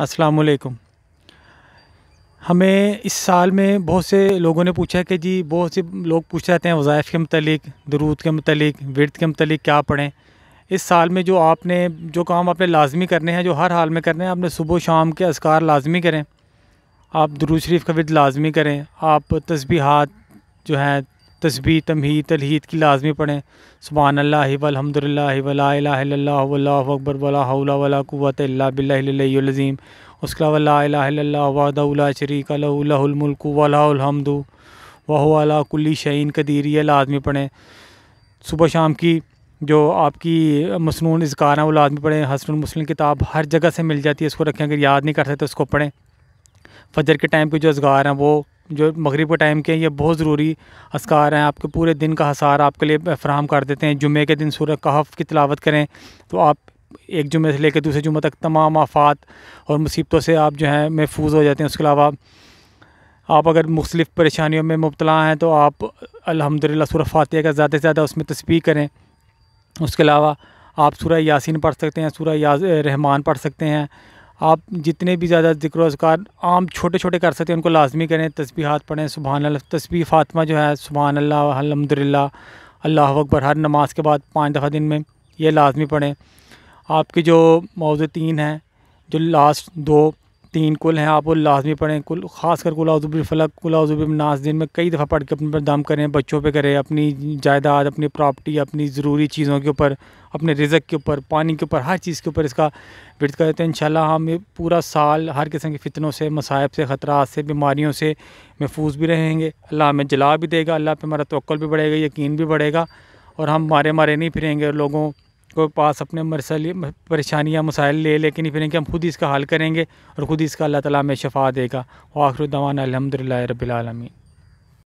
असलकुम हमें इस साल में बहुत से लोगों ने पूछा कि जी बहुत से लोग पूछ रहते हैं वज़ाइफ़ के मतलब दरूद के मतलब वर्द के मतलब क्या पढ़ें इस साल में जो आपने जो काम आपने लाजमी करने हैं जो हर हाल में करने हैं आपने सुबह शाम के असकार लाजमी करें आप दरूद शरीफ का वर्द लाजमी करें आप तस्बीहात जो हैं तस्बी तमहीद तलहीद की लाजमी पढ़ें सुबहान अल्लाहमदिल्लाबर वलहमदिल्ला वला वल्ला अकबर वला वला कुत बिल्लाज़ीम कुल्ली शहीन लाजमी पढ़ें सुबह शाम की जो आपकी मसनून इसकार हैं वो लाजमी पढ़ें हसन मुस्लिम किताब हर जगह से मिल जाती है उसको रखें अगर याद नहीं कर सकते तो उसको पढ़ें फजर के टाइम के जो असगार हैं वो जो मगरब के टाइम के ये बहुत ज़रूरी असकार हैं आपके पूरे दिन का हसार आपके लिए फ्राहम कर देते हैं जुमे के दिन सूर्य कहफ़ की तलावत करें तो आप एक जुमे से लेकर दूसरे जुमे तक तमाम आफात और मुसीबतों से आप जो हैं महफूज हो जाते हैं उसके अलावा आप अगर मुख्तलिफ़ परेशानियों में मुबतला हैं तो आप अलहमदिल्ला सूर फातह का ज़्यादा से ज़्यादा उसमें तस्वीर करें उसके अलावा आप सूर्य यासिन पढ़ सकते हैं सूर्य रहमान पढ़ सकते हैं आप जितने भी ज़्यादा जिक्र अजकार आम छोटे छोटे कर सकते हैं उनको लाजमी करें तस्बीहात पढ़ें सुबहान तस्बी फातमा जो है सुबह अल्लाहमदिल्ला अल्लाह अकबर हर नमाज के बाद पाँच दफ़ा दिन में ये लाजमी पढ़ें आपके जो मौजूद तीन हैं जो लास्ट दो तीन कुल हैं आप वो लाजमी पढ़ें कुल खास कर कुलाउज़ुबिलफ़लक कुलाउज़ुबिलनास दिन में कई दफ़ा पढ़ के अपने पर दम करें बच्चों पे करें अपनी जायदाद अपनी प्रॉपर्टी अपनी ज़रूरी चीज़ों के ऊपर अपने रिजक के ऊपर पानी के ऊपर हर चीज़ के ऊपर इसका कर करते हैं इन हम पूरा साल हर किस्म के फितनों से मसायब से ख़तरा से बीमारियों से महफूज भी रहेंगे अल्लाह हमें जला भी देगा अल्लाह पर हमारा तोल भी बढ़ेगा यकीन भी बढ़ेगा और हम मारे मारे नहीं फिरेंगे लोगों को पास अपने मरसली परेशानियाँ मसाइल ले लेकिन फिर फिरेंगे हम खुद ही इसका हल करेंगे और ख़ुद ही इसका अल्लाह ताला में शफा देगा आखिर दवान अलहमदिल्ला रबीआलमी